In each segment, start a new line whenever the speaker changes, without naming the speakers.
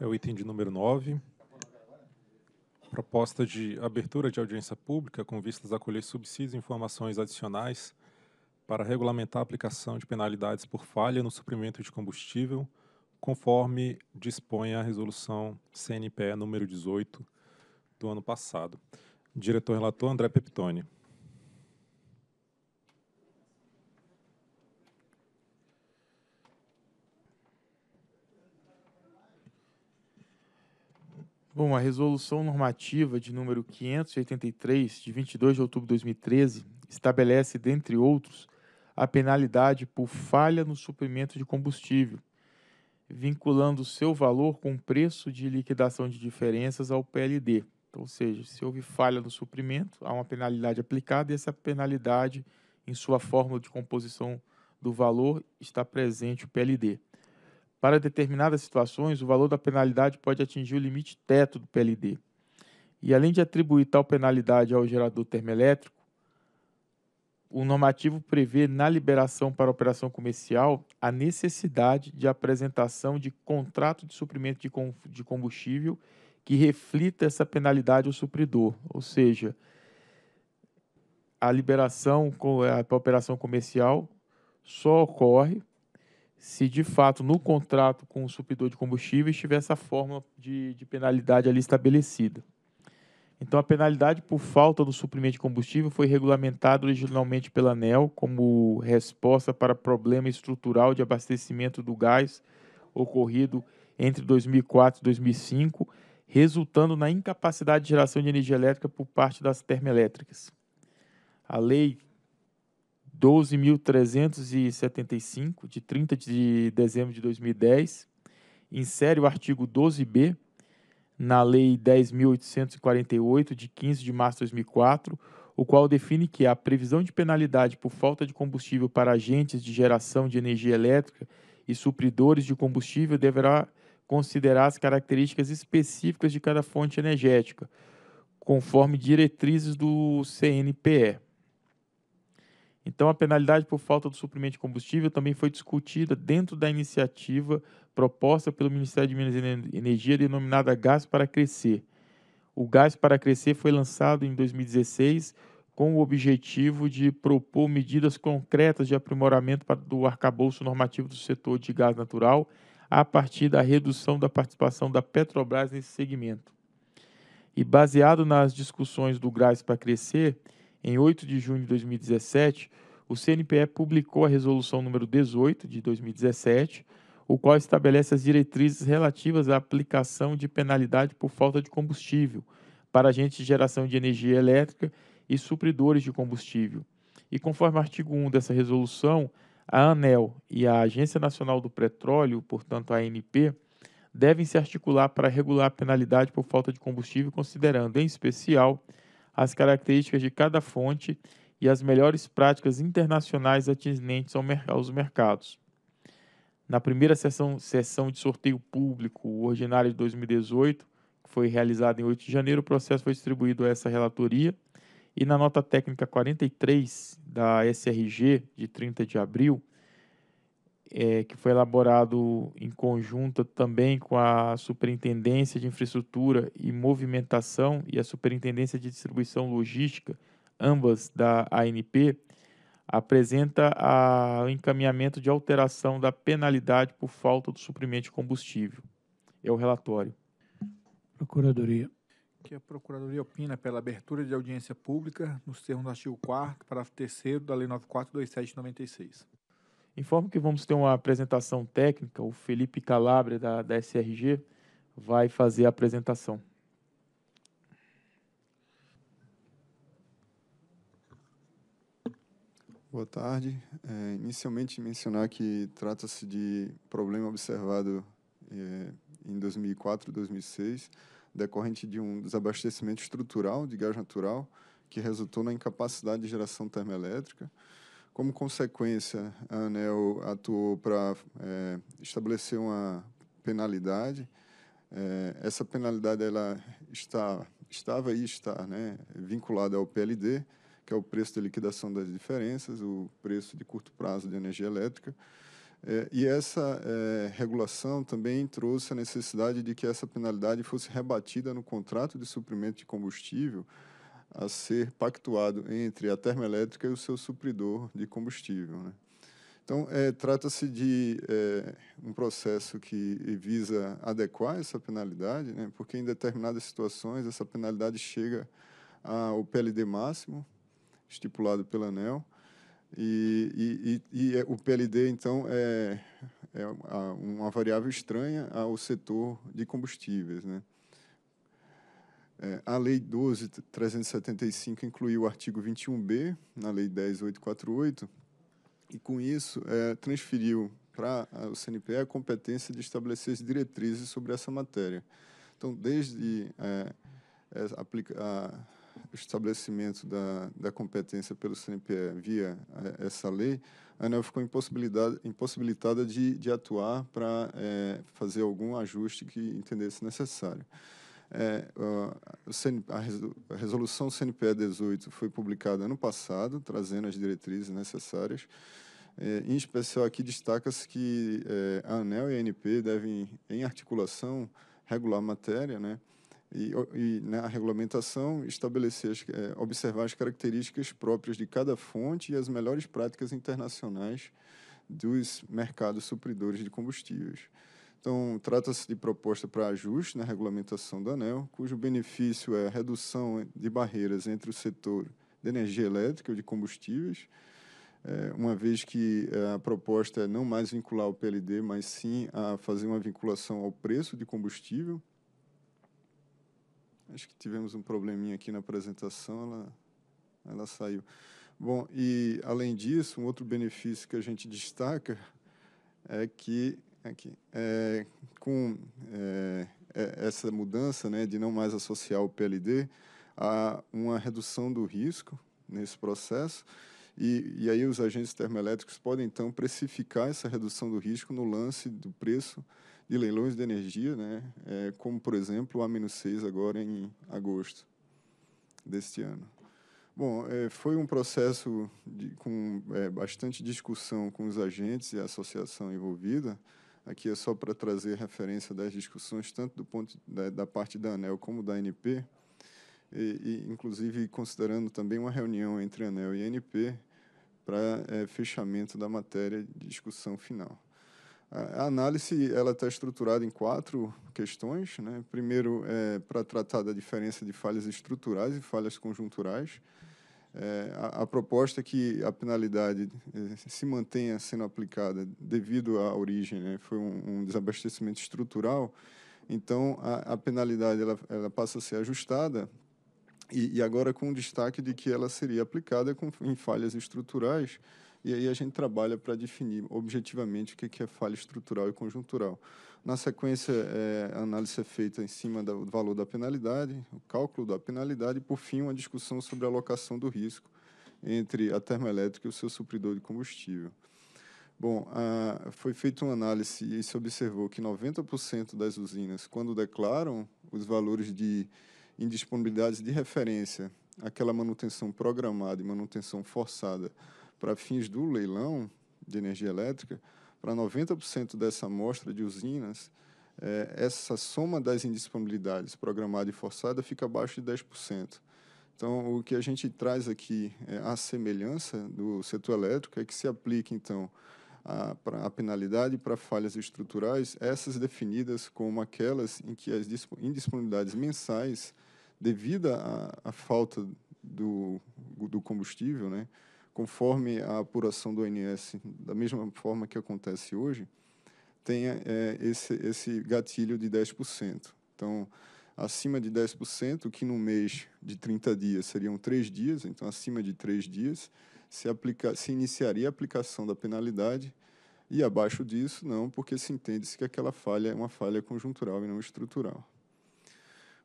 é o item de número 9. Proposta de abertura de audiência pública com vistas a colher subsídios e informações adicionais para regulamentar a aplicação de penalidades por falha no suprimento de combustível, conforme dispõe a resolução CNPE número 18 do ano passado. Diretor relator André Peptoni. Bom, a resolução normativa de número 583, de 22 de outubro de 2013, estabelece, dentre outros, a penalidade por falha no suprimento de combustível, vinculando seu valor com o preço de liquidação de diferenças ao PLD. ou seja, se houve falha no suprimento, há uma penalidade aplicada e essa penalidade, em sua fórmula de composição do valor, está presente o PLD. Para determinadas situações, o valor da penalidade pode atingir o limite teto do PLD. E além de atribuir tal penalidade ao gerador termoelétrico, o normativo prevê na liberação para operação comercial a necessidade de apresentação de contrato de suprimento de, de combustível que reflita essa penalidade ao supridor, ou seja, a liberação para operação comercial só ocorre se de fato no contrato com o supridor de combustível estiver essa forma de, de penalidade ali estabelecida. Então, a penalidade por falta do suprimento de combustível foi regulamentada originalmente pela ANEL como resposta para problema estrutural de abastecimento do gás ocorrido entre 2004 e 2005, resultando na incapacidade de geração de energia elétrica por parte das termoelétricas. A lei 12.375, de 30 de dezembro de 2010, insere o artigo 12b na Lei 10.848, de 15 de março de 2004, o qual define que a previsão de penalidade por falta de combustível para agentes de geração de energia elétrica e supridores de combustível deverá considerar as características específicas de cada fonte energética, conforme diretrizes do CNPE. Então, a penalidade por falta do suprimento de combustível também foi discutida dentro da iniciativa proposta pelo Ministério de Minas e Energia, denominada Gás para Crescer. O Gás para Crescer foi lançado em 2016 com o objetivo de propor medidas concretas de aprimoramento do arcabouço normativo do setor de gás natural a partir da redução da participação da Petrobras nesse segmento. E baseado nas discussões do Gás para Crescer, em 8 de junho de 2017, o CNPE publicou a Resolução número 18 de 2017, o qual estabelece as diretrizes relativas à aplicação de penalidade por falta de combustível para agentes de geração de energia elétrica e supridores de combustível. E conforme o artigo 1 dessa resolução, a ANEL e a Agência Nacional do Petróleo, portanto a ANP, devem se articular para regular a penalidade por falta de combustível, considerando, em especial, as características de cada fonte e as melhores práticas internacionais atinentes aos mercados. Na primeira sessão, sessão de sorteio público, ordinária de 2018, que foi realizada em 8 de janeiro, o processo foi distribuído a essa relatoria e na nota técnica 43 da SRG, de 30 de abril, é, que foi elaborado em conjunto também com a Superintendência de Infraestrutura e Movimentação e a Superintendência de Distribuição Logística, ambas da ANP, apresenta o encaminhamento de alteração da penalidade por falta do suprimento de combustível. É o relatório. Procuradoria. Que a Procuradoria opina pela abertura de audiência pública nos termos do artigo 4 parágrafo 3 da Lei 942796. Informo que vamos ter uma apresentação técnica. O Felipe Calabria, da, da SRG, vai fazer a apresentação.
Boa tarde. É, inicialmente, mencionar que trata-se de problema observado é, em 2004 2006, decorrente de um desabastecimento estrutural de gás natural, que resultou na incapacidade de geração termoelétrica. Como consequência, a ANEL atuou para é, estabelecer uma penalidade. É, essa penalidade ela está, estava e está né, vinculada ao PLD, que é o preço de liquidação das diferenças, o preço de curto prazo de energia elétrica. É, e essa é, regulação também trouxe a necessidade de que essa penalidade fosse rebatida no contrato de suprimento de combustível a ser pactuado entre a termoelétrica e o seu supridor de combustível. Né? Então, é, trata-se de é, um processo que visa adequar essa penalidade, né? porque em determinadas situações essa penalidade chega ao PLD máximo, estipulado pela ANEL, e, e, e, e, é, o PLD, então, é, é, uma variável estranha ao setor de combustíveis. Né? É, a Lei 12.375 incluiu o artigo 21b na Lei 10.848 e, com isso, é, transferiu para o CNPE a competência de estabelecer as diretrizes sobre essa matéria. Então, desde é, a, o estabelecimento da, da competência pelo CNPE via a, é, essa lei, a ANEL ficou impossibilitada, impossibilitada de, de atuar para é, fazer algum ajuste que entendesse necessário. É, a resolução CNPE 18 foi publicada ano passado, trazendo as diretrizes necessárias. É, em especial, aqui destaca-se que é, a ANEL e a ANP devem, em articulação, regular a matéria, né? E, e na né, regulamentação, estabelecer as, é, observar as características próprias de cada fonte e as melhores práticas internacionais dos mercados supridores de combustíveis. Então, trata-se de proposta para ajuste na regulamentação da ANEL, cujo benefício é a redução de barreiras entre o setor de energia elétrica e de combustíveis, eh, uma vez que eh, a proposta é não mais vincular o PLD, mas sim a fazer uma vinculação ao preço de combustível. Acho que tivemos um probleminha aqui na apresentação, ela, ela saiu. Bom, e além disso, um outro benefício que a gente destaca é que Aqui. É, com é, é, essa mudança né, de não mais associar o PLD, há uma redução do risco nesse processo, e, e, aí os agentes termoelétricos podem, então, precificar essa redução do risco no lance do preço de leilões de energia, né? É, como, por exemplo, o A-6 agora em agosto deste ano. Bom, é, foi um processo de, com é, bastante discussão com os agentes e a associação envolvida, Aqui é só para trazer referência das discussões, tanto do ponto da, da parte da ANEL como da ANP, e, e, inclusive considerando também uma reunião entre ANEL e ANP para é, fechamento da matéria de discussão final. A análise ela está estruturada em quatro questões. Né? Primeiro, é, para tratar da diferença de falhas estruturais e falhas conjunturais é, a, a, proposta é que a penalidade é, se mantenha sendo aplicada devido à origem, né? foi um, um, desabastecimento estrutural, então a, a penalidade ela, ela, passa a ser ajustada e, e agora com o destaque de que ela seria aplicada com, em falhas estruturais, e aí a gente trabalha para definir objetivamente o que é falha estrutural e conjuntural. Na sequência, é, a análise é feita em cima do valor da penalidade, o cálculo da penalidade e, por fim, uma discussão sobre a alocação do risco entre a termoelétrica e o seu supridor de combustível. Bom, ah, foi feita uma análise e se observou que 90% das usinas, quando declaram os valores de indisponibilidades de referência, aquela manutenção programada e manutenção forçada para fins do leilão de energia elétrica, para 90% dessa amostra de usinas, é, essa soma das indisponibilidades programada e forçada fica abaixo de 10%. Então, o que a gente traz aqui é a semelhança do setor elétrico é que se aplique, então, a, a penalidade para falhas estruturais, essas definidas como aquelas em que as indisponibilidades mensais, devido à falta do, do combustível, né, conforme a apuração do ONS, da mesma forma que acontece hoje, tenha é, esse, esse gatilho de 10%. Então, acima de 10%, que no mês de 30 dias seriam 3 dias, então acima de 3 dias, se, aplica, se iniciaria a aplicação da penalidade e abaixo disso não, porque se entende-se que aquela falha é uma falha conjuntural e não estrutural.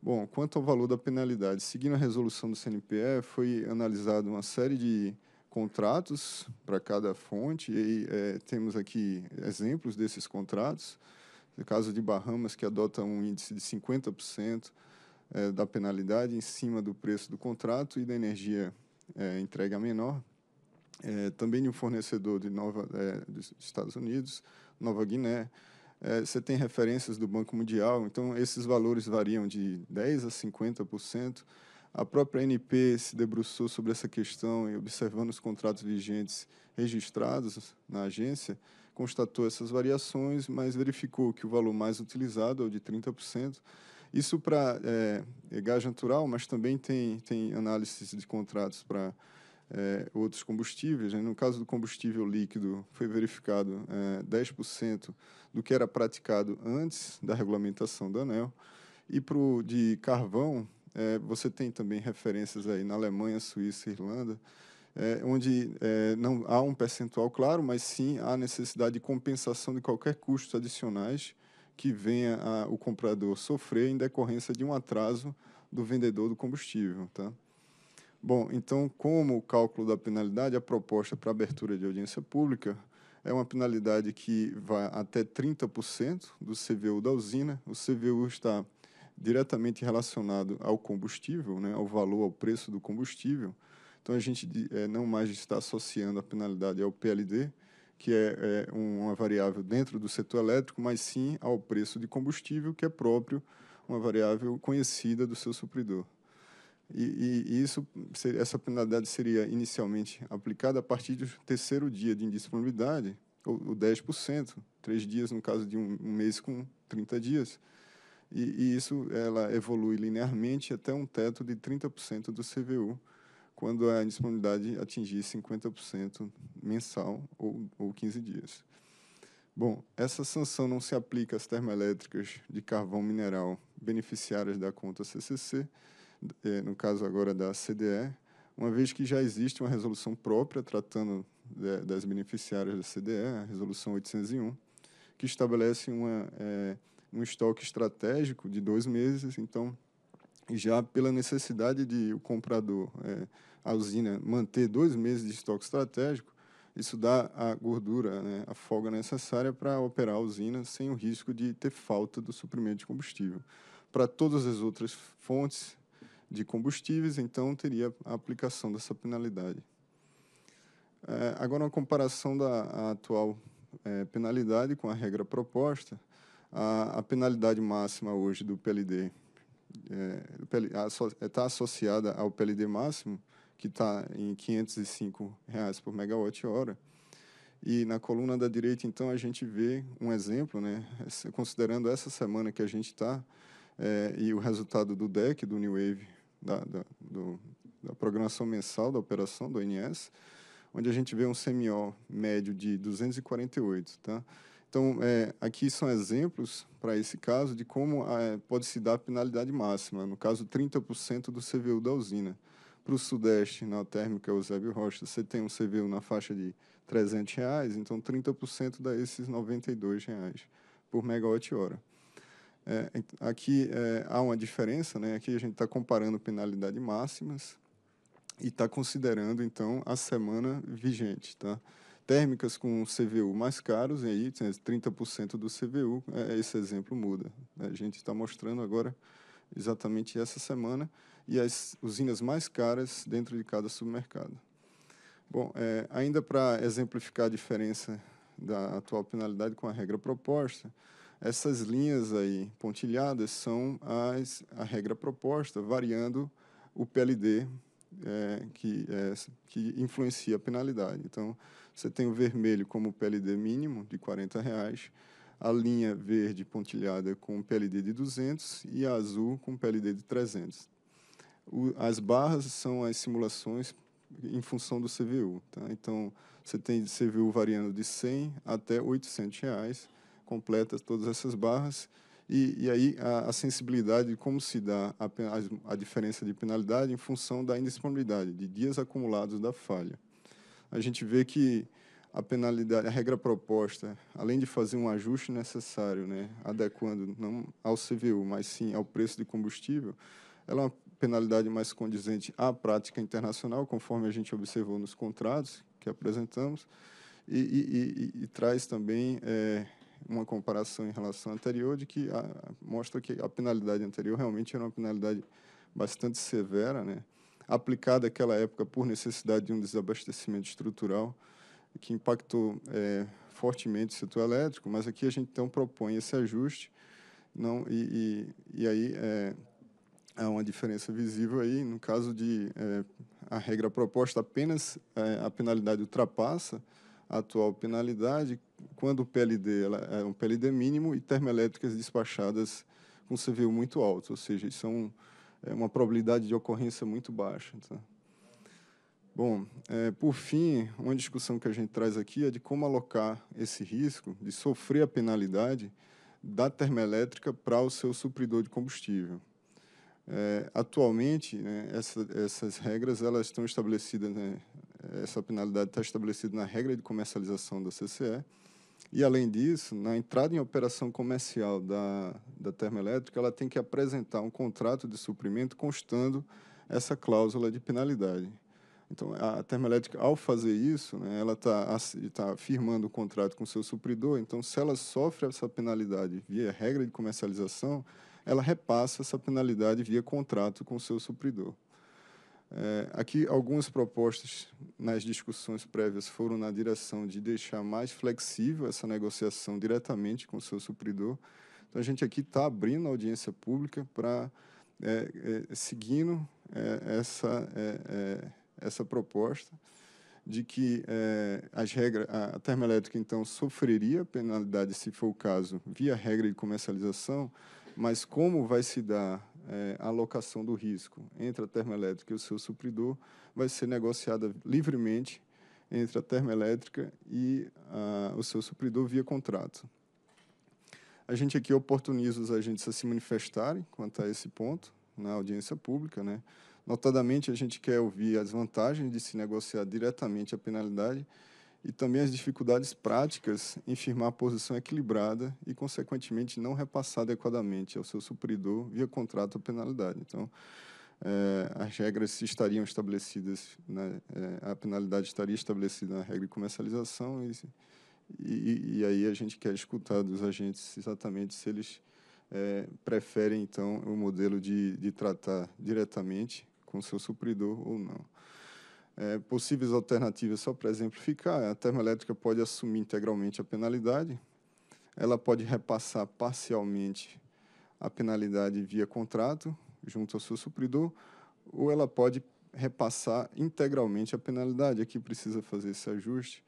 Bom, quanto ao valor da penalidade, seguindo a resolução do CNPE, foi analisada uma série de contratos para cada fonte, e é, temos aqui exemplos desses contratos. No caso de Bahamas, que adota um índice de 50% é, da penalidade em cima do preço do contrato e da energia é, entrega menor. É, também de um fornecedor de Nova, é, dos Estados Unidos, Nova Guiné. É, você tem referências do Banco Mundial, então esses valores variam de 10% a 50%. A própria NP se debruçou sobre essa questão e, observando os contratos vigentes registrados na agência, constatou essas variações, mas verificou que o valor mais utilizado é o de 30%. Isso para é, eh, gás natural, mas também tem, tem análises de contratos para é, eh, outros combustíveis. Né? No caso do combustível líquido, foi verificado é, eh, 10% do que era praticado antes da regulamentação da ANEL. E para o de carvão, é, você tem também referências aí na Alemanha, Suíça, Irlanda, é, onde é, não há um percentual claro, mas sim há necessidade de compensação de qualquer custo adicionais que venha a, o comprador sofrer em decorrência de um atraso do vendedor do combustível, tá? Bom, então, como o cálculo da penalidade, a proposta para abertura de audiência pública é uma penalidade que vai até 30% do CVU da usina. O CVU está diretamente relacionado ao combustível, né, ao valor, ao preço do combustível. Então, a gente é, não mais está associando a penalidade ao PLD, que é, é, uma variável dentro do setor elétrico, mas sim ao preço de combustível, que é próprio, uma variável conhecida do seu supridor. E, e, isso, essa penalidade seria inicialmente aplicada a partir do terceiro dia de indisponibilidade, ou, ou 10%, três dias no caso de um, um mês com 30 dias e, e isso ela evolui linearmente até um teto de 30% do CVU, quando a disponibilidade atingir 50% mensal ou, ou 15 dias. Bom, essa sanção não se aplica às termoelétricas de carvão mineral beneficiárias da conta CCC, é, no caso agora da CDE, uma vez que já existe uma resolução própria tratando é, das beneficiárias da CDE, a Resolução 801, que estabelece uma é, um estoque estratégico de dois meses, então já pela necessidade de o comprador, é, a usina, manter dois meses de estoque estratégico, isso dá a gordura, né, a folga necessária para operar a usina sem o risco de ter falta do suprimento de combustível. Para todas as outras fontes de combustíveis, então teria a aplicação dessa penalidade. É, agora, uma comparação da atual é, penalidade com a regra proposta, a, a penalidade máxima hoje do PLD está é, é, associada ao PLD máximo, que está em R$ 505 reais por megawatt-hora. E na coluna da direita, então, a gente vê um exemplo, né? considerando essa semana que a gente está é, e o resultado do DEC, do New Wave, da, da, do, da programação mensal da operação do INS, onde a gente vê um CMO médio de 248, tá? Então, é, aqui são exemplos para esse caso de como é, pode se dar a penalidade máxima, no caso 30% do CVU da usina. Para o Sudeste, na térmica Eusébio Rocha, você tem um CVU na faixa de 300 reais, então 30% dá esses 92 reais por megawatt-hora. É, aqui é, há uma diferença, né? aqui a gente está comparando penalidade máximas e está considerando, então, a semana vigente. Tá? térmicas com CVU mais caros, e aí 30% né, do CVU, é, esse exemplo muda. Né. A gente está mostrando agora, exatamente essa semana, e as usinas mais caras dentro de cada submercado. Bom, é, ainda para exemplificar a diferença da atual penalidade com a regra proposta, essas linhas aí pontilhadas são as, a regra proposta, variando o PLD é, que, é, que influencia a penalidade. Então, você tem o vermelho como PLD mínimo de R$ reais, a linha verde pontilhada com PLD de 200 e a azul com PLD de 300. O, as barras são as simulações em função do CVU. Tá? Então, você tem CVU variando de 100 até R$ reais, completa todas essas barras, e, e aí a, a, sensibilidade de como se dá a, a, a diferença de penalidade em função da indisponibilidade, de dias acumulados da falha. A gente vê que a penalidade, a regra proposta, além de fazer um ajuste necessário, né, adequando não ao CVU, mas sim ao preço de combustível, ela é uma penalidade mais condizente à prática internacional, conforme a gente observou nos contratos que apresentamos, e, e, e, e traz também é, uma comparação em relação à anterior de que a, ah, mostra que a penalidade anterior realmente era uma penalidade bastante severa, né? aplicada àquela época por necessidade de um desabastecimento estrutural que impactou é, fortemente o setor elétrico, mas aqui a gente então propõe esse ajuste não, e, e, e aí é, há uma diferença visível aí no caso de é, a regra proposta apenas a penalidade ultrapassa atual penalidade quando o PLD ela, é um PLD mínimo e termoelétricas despachadas com CVU muito alto, ou seja, são é, é uma probabilidade de ocorrência muito baixa. Tá? Bom, é, por fim, uma discussão que a gente traz aqui é de como alocar esse risco de sofrer a penalidade da termoelétrica para o seu supridor de combustível. É, atualmente, né, essa, essas regras elas estão estabelecidas né, essa penalidade está estabelecida na regra de comercialização da CCE. E, além disso, na entrada em operação comercial da, da termoelétrica, ela tem que apresentar um contrato de suprimento constando essa cláusula de penalidade. Então, a termoelétrica, ao fazer isso, né, ela está tá firmando o um contrato com seu supridor, então, se ela sofre essa penalidade via regra de comercialização, ela repassa essa penalidade via contrato com seu supridor. É, aqui, algumas propostas nas discussões prévias foram na direção de deixar mais flexível essa negociação diretamente com o seu supridor. Então, a gente aqui está abrindo a audiência pública para, é, é, seguindo é, essa, é, é, essa proposta, de que as regras, a termoelétrica, então, sofreria penalidade, se for o caso, via regra de comercialização, mas como vai se dar é, alocação do risco entre a termoelétrica e o seu supridor vai ser negociada livremente entre a termoelétrica e a, o seu supridor via contrato. A gente aqui oportuniza os agentes a se manifestarem quanto a esse ponto na audiência pública. Né? Notadamente, a gente quer ouvir as vantagens de se negociar diretamente a penalidade e também as dificuldades práticas em firmar a posição equilibrada e, consequentemente, não repassar adequadamente ao seu supridor via contrato ou penalidade. Então, é, as regras estariam estabelecidas, né, é, a penalidade estaria estabelecida na regra de comercialização e, e, e, aí a gente quer escutar dos agentes exatamente se eles é, preferem, então, o modelo de, de tratar diretamente com o seu supridor ou não. É, possíveis alternativas, só para exemplificar, a termoelétrica pode assumir integralmente a penalidade, ela pode repassar parcialmente a penalidade via contrato junto ao seu supridor, ou ela pode repassar integralmente a penalidade. Aqui precisa fazer esse ajuste.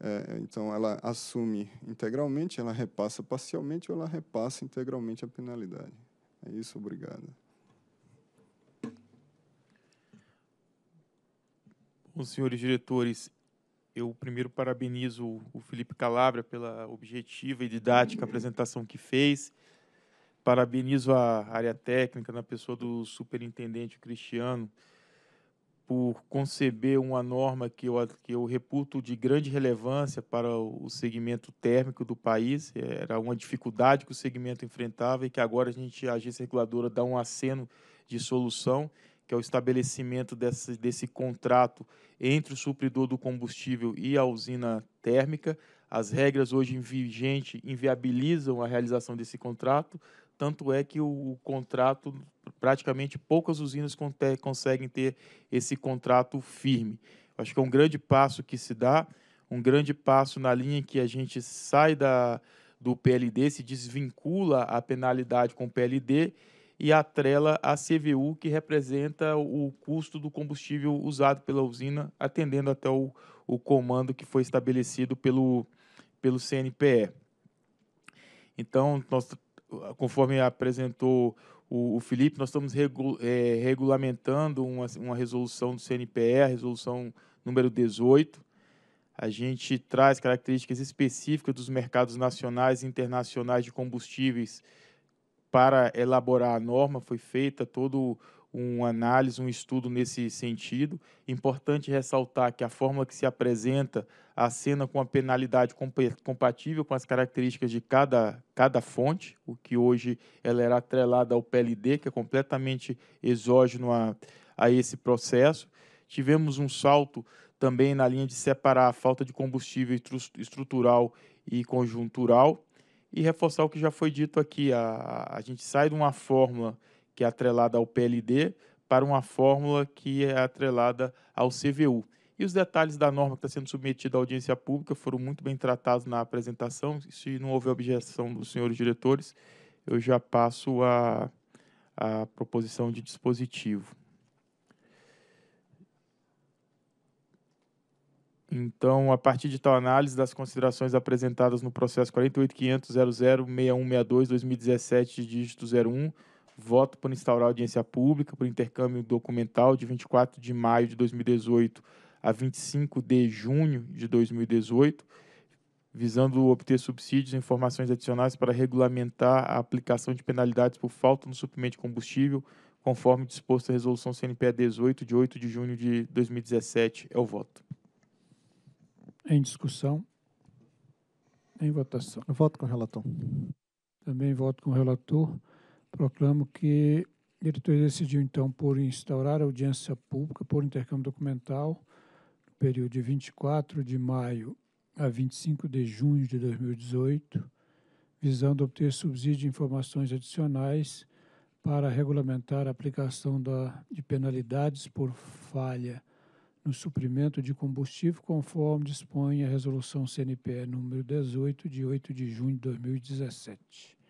É, então, ela assume integralmente, ela repassa parcialmente ou ela repassa integralmente a penalidade. É isso, obrigado.
os senhores diretores. Eu primeiro parabenizo o Felipe Calabria pela objetiva e didática apresentação que fez. Parabenizo a área técnica, na pessoa do superintendente Cristiano, por conceber uma norma que eu, que eu reputo de grande relevância para o segmento térmico do país. Era uma dificuldade que o segmento enfrentava e que agora a gente, a agência reguladora, dá um aceno de solução que é o estabelecimento desse, desse contrato entre o supridor do combustível e a usina térmica. As regras hoje vigentes inviabilizam a realização desse contrato, tanto é que o, o contrato, praticamente poucas usinas eh, conseguem ter esse contrato firme. Acho que é um grande passo que se dá, um grande passo na linha que a gente sai da, do PLD, se desvincula a penalidade com o PLD e atrela a CVU, que representa o custo do combustível usado pela usina, atendendo até o, o comando que foi estabelecido pelo, pelo CNPE. Então, nós, conforme apresentou o, o Felipe, nós estamos regu, é, regulamentando uma, uma resolução do CNPE, a resolução número 18, a gente traz características específicas dos mercados nacionais e internacionais de combustíveis para elaborar a norma, foi feita todo um análise, um estudo nesse sentido. Importante ressaltar que a forma que se apresenta a cena com a penalidade compatível com as características de cada, cada fonte, o que hoje ela era atrelada ao PLD, que é completamente exógeno a, a esse processo. Tivemos um salto também na linha de separar a falta de combustível estrutural e conjuntural, e reforçar o que já foi dito aqui. A, a gente sai de uma fórmula que é atrelada ao PLD para uma fórmula que é atrelada ao CVU. E os detalhes da norma que está sendo submetida à audiência pública foram muito bem tratados na apresentação. Se não houver objeção dos senhores diretores, eu já passo a, a proposição de dispositivo. Então, a partir de tal análise das considerações apresentadas no processo 48.500.006162.2017, 2017 dígito 01, voto por instaurar audiência pública por intercâmbio documental de 24 de maio de 2018 a 25 de junho de 2018, visando obter subsídios e informações adicionais para regulamentar a aplicação de penalidades por falta no suprimento de combustível, conforme disposto a resolução CNPE 18 de 8 de junho de 2017. É o voto. Em discussão? Em votação. Eu voto com o relator.
Também voto com o relator. Proclamo que o diretoria decidiu, então, por instaurar audiência pública por intercâmbio documental no período
de 24 de maio a 25 de junho de 2018, visando obter subsídio de informações adicionais para regulamentar a aplicação da, de penalidades por falha no suprimento de combustível, conforme dispõe a Resolução CNPE número 18, de 8 de junho de 2017.